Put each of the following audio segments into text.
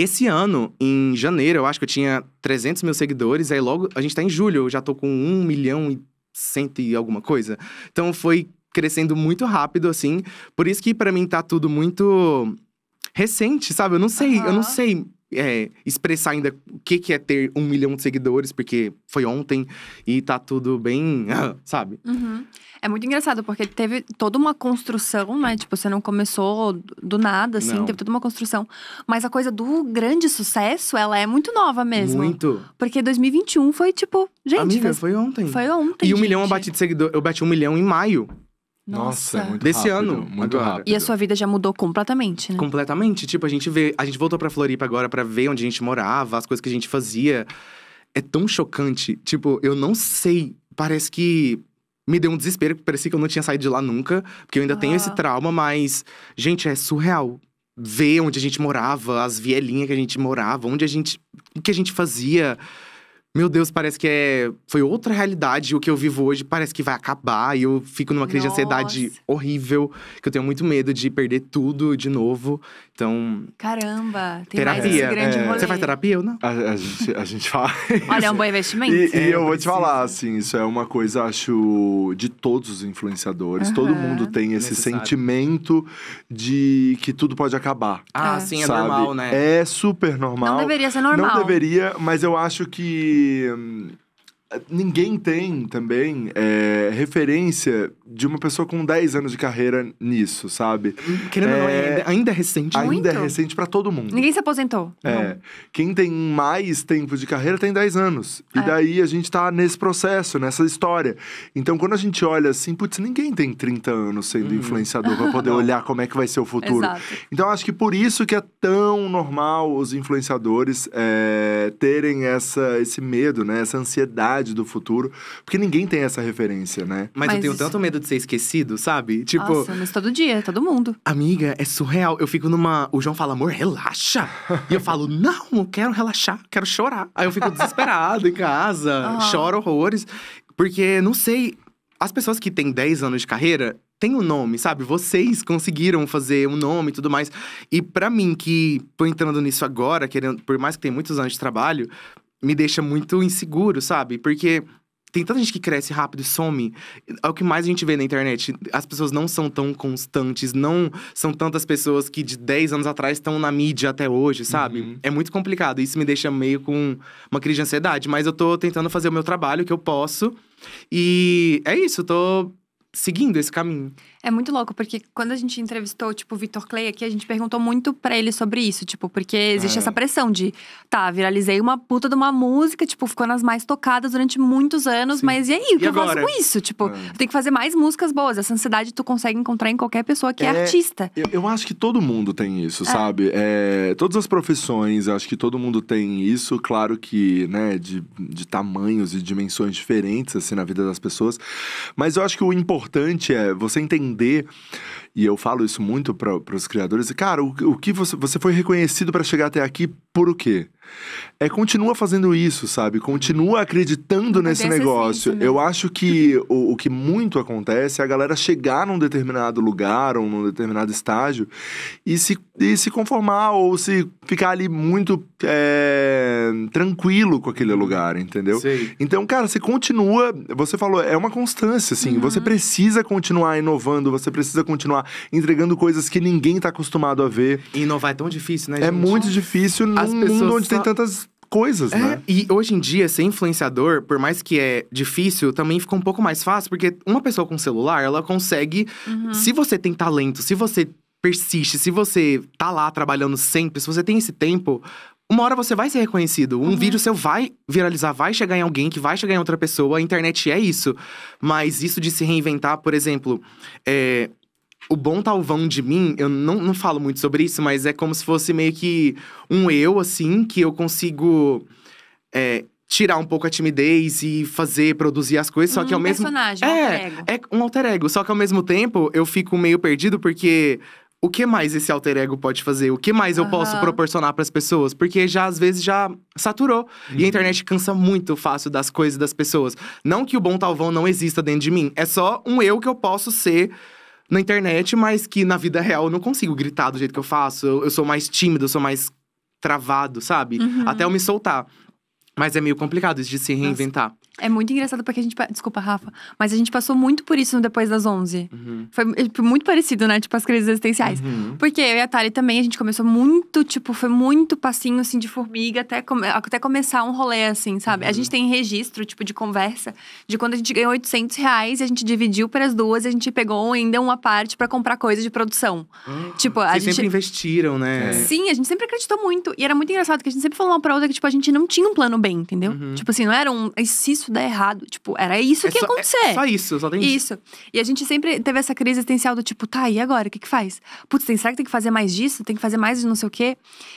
Esse ano, em janeiro, eu acho que eu tinha 300 mil seguidores. Aí logo, a gente tá em julho, eu já tô com 1 milhão e cento e alguma coisa. Então foi crescendo muito rápido, assim. Por isso que para mim tá tudo muito recente, sabe? Eu não sei, eu não sei é, expressar ainda o que, que é ter um milhão de seguidores, porque foi ontem e tá tudo bem, sabe? Uhum. É muito engraçado, porque teve toda uma construção, né? Tipo, você não começou do nada, assim, não. teve toda uma construção. Mas a coisa do grande sucesso, ela é muito nova mesmo. Muito. Porque 2021 foi tipo, gente. Amiga, faz... foi ontem. Foi ontem. E um gente. milhão eu bati de seguidor, eu bati um milhão em maio. Nossa, é muito desse rápido, ano, muito agora. rápido. E a sua vida já mudou completamente, né? Completamente. Tipo, a gente vê, a gente voltou para Floripa agora para ver onde a gente morava, as coisas que a gente fazia. É tão chocante. Tipo, eu não sei. Parece que me deu um desespero, parecia que eu não tinha saído de lá nunca, porque eu ainda tenho esse ah. trauma, mas gente, é surreal ver onde a gente morava, as vielinhas que a gente morava, onde a gente o que a gente fazia meu Deus, parece que é, foi outra realidade. O que eu vivo hoje parece que vai acabar. E eu fico numa crise Nossa. de ansiedade horrível, que eu tenho muito medo de perder tudo de novo. Então. Caramba, tem terapia. mais esse grande é. Rolê. Você faz terapia ou não? A, a, gente, a gente faz. Olha, é um bom investimento. E, é, eu, eu vou te falar, assim, isso é uma coisa, acho, de todos os influenciadores, uhum. todo mundo tem esse Necessário. sentimento de que tudo pode acabar. Ah, é. sim, é sabe? normal, né? É super normal. Não deveria ser normal. Não deveria, mas eu acho que hum, ninguém tem também é, referência de uma pessoa com 10 anos de carreira nisso, sabe? Querendo é, não, ainda, ainda, é recente. Ainda é Muito. é recente para todo mundo. Ninguém se aposentou. É. Não. Quem tem mais tempo de carreira tem 10 anos. E é. daí a gente tá nesse processo, nessa história. Então quando a gente olha assim, putz, ninguém tem 30 anos sendo hum. influenciador para poder olhar como é que vai ser o futuro. Exato. Então acho que por isso que é tão normal os influenciadores é, terem essa, esse medo, né? Essa ansiedade do futuro, porque ninguém tem essa referência, né? Mas, mas eu tenho isso... tanto medo de ser esquecido, sabe? Tipo. Nossa, mas todo dia, todo mundo. Amiga, é surreal. Eu fico numa. O João fala, amor, relaxa. e eu falo, não, eu quero relaxar, quero chorar. Aí eu fico desesperado em casa, uhum. choro horrores. Porque, não sei, as pessoas que têm 10 anos de carreira têm um nome, sabe? Vocês conseguiram fazer um nome e tudo mais. E para mim, que tô entrando nisso agora, querendo, por mais que tenha muitos anos de trabalho, me deixa muito inseguro, sabe? Porque tem tanta gente que cresce rápido e some. É o que mais a gente vê na internet. As pessoas não são tão constantes, não são tantas pessoas que de 10 anos atrás estão na mídia até hoje, sabe? Uhum. É muito complicado. Isso me deixa meio com uma crise de ansiedade. Mas eu tô tentando fazer o meu trabalho, que eu posso. E é isso, eu tô seguindo esse caminho. É muito louco, porque quando a gente entrevistou, tipo, o Victor Clay aqui, a gente perguntou muito para ele sobre isso, tipo, porque existe é. essa pressão de, tá, viralizei uma puta de uma música, tipo, ficou nas mais tocadas durante muitos anos, Sim. mas e aí, o que eu faço com isso? Tipo, é. que fazer mais músicas boas. Essa ansiedade tu consegue encontrar em qualquer pessoa que é, é artista. Eu, eu, acho que todo mundo tem isso, é. sabe? É, todas as profissões, acho que todo mundo tem isso, claro que, né, de, de tamanhos e dimensões diferentes, assim, na vida das pessoas. Mas eu acho que o importante é você entender entender. E eu falo isso muito para os criadores. Cara, o, o que você, você foi reconhecido para chegar até aqui por o quê? É, continua fazendo isso, sabe? Continua acreditando nesse negócio. Né? Eu acho que o, o, que muito acontece é a galera chegar num determinado lugar ou num determinado estágio e se, e se conformar ou se ficar ali muito é, tranquilo com aquele uhum. lugar, entendeu? Sei. Então, cara, você continua. Você falou, é uma constância, assim. Uhum. Você precisa continuar inovando, você precisa continuar entregando coisas que ninguém tá acostumado a ver. E inovar é tão difícil, né? É gente? É muito difícil um mundo onde só... tem tantas coisas, é, né? E hoje em dia, ser influenciador, por mais que é difícil, também fica um pouco mais fácil, porque uma pessoa com celular, ela consegue. Uhum. Se você tem talento, se você persiste, se você tá lá trabalhando sempre, se você tem esse tempo, uma hora você vai ser reconhecido. Um uhum. vídeo seu vai viralizar, vai chegar em alguém que vai chegar em outra pessoa. A internet é isso. Mas isso de se reinventar, por exemplo, é, o bom talvão de mim, eu não, não falo muito sobre isso, mas é como se fosse meio que um eu, assim, que eu consigo é, tirar um pouco a timidez e fazer, produzir as coisas, só que ao mesmo personagem, é, um alter ego. É um alter ego, só que ao mesmo tempo eu fico meio perdido porque o que mais esse alter ego pode fazer? O que mais eu uhum. posso proporcionar para as pessoas? Porque já às vezes já saturou. Uhum. E a uhum. internet cansa muito fácil das coisas das pessoas. Não que o bom talvão não exista dentro de mim, é só um eu que eu posso ser na internet, mas que na vida real eu não consigo gritar do jeito que eu faço. Eu, eu sou mais tímido, eu sou mais travado, sabe? Uhum. Até eu me soltar. Mas é meio complicado isso de se reinventar. É muito engraçado porque a gente. Desculpa, Rafa. Mas a gente passou muito por isso no Depois das 11. Uhum. Foi muito parecido, né? Tipo, as crises existenciais. Uhum. Porque eu e a Tari também, a gente começou muito, tipo, foi muito passinho, assim, de formiga até, come... até começar um rolê, assim, sabe? Uhum. A gente tem registro, tipo, de conversa de quando a gente ganhou 800 reais e a gente dividiu para as duas e a gente pegou ainda uma parte para comprar coisa de produção. Ah, tipo, a gente. sempre investiram, né? É. Sim, a gente sempre acreditou muito. E era muito engraçado que a gente sempre falou uma pra outra que, tipo, a gente não tinha um plano bem, entendeu? Uhum. Tipo assim, não era um. Isso isso dá errado. Tipo, era isso é que ia só, é acontecer. É só isso, só tem isso. Isso. E a gente sempre teve essa crise existencial do tipo, tá, e agora? O que que faz? Putz, tem, será que tem que fazer mais disso? Tem que fazer mais de não sei o quê?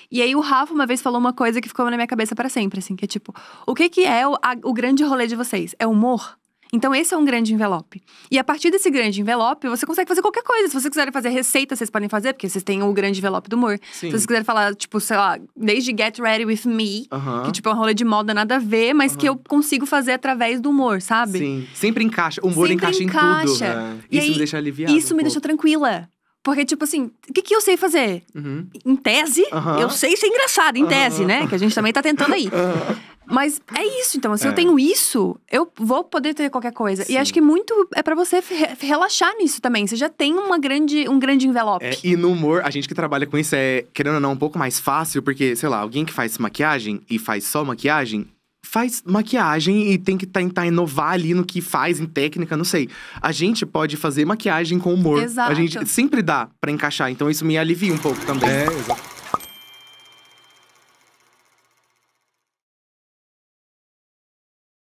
E aí o Rafa uma vez falou uma coisa que ficou na minha cabeça para sempre, assim, que é tipo, o que que é o, a, o grande rolê de vocês? É humor? Então, esse é um grande envelope. E a partir desse grande envelope, você consegue fazer qualquer coisa. Se vocês quiserem fazer receita, vocês podem fazer, porque vocês têm o grande envelope do humor. Sim. Se vocês quiserem falar, tipo, sei lá, desde Get Ready With Me, uh -huh. que tipo é um rolê de moda nada a ver, mas uh -huh. que eu consigo fazer através do humor, sabe? Sim. Sempre encaixa. O humor Sempre encaixa, encaixa em tudo. Né? Isso aí, me deixa aliviada. Isso um me pouco. deixa tranquila. Porque, tipo assim, o que, que eu sei fazer? Uhum. Em tese, eu sei ser engraçado, em tese, né? Que a gente também tá tentando aí. Mas é isso, então, se é. eu tenho isso, eu vou poder ter qualquer coisa. Sim. E acho que muito é para você relaxar nisso também. Você já tem uma grande, um grande envelope. É, e no humor, a gente que trabalha com isso é, querendo ou não, um pouco mais fácil, porque, sei lá, alguém que faz maquiagem e faz só maquiagem, faz maquiagem e tem que tentar inovar ali no que faz, em técnica, não sei. A gente pode fazer maquiagem com humor. Exato. A gente sempre dá para encaixar, então isso me alivia um pouco também. É, exato.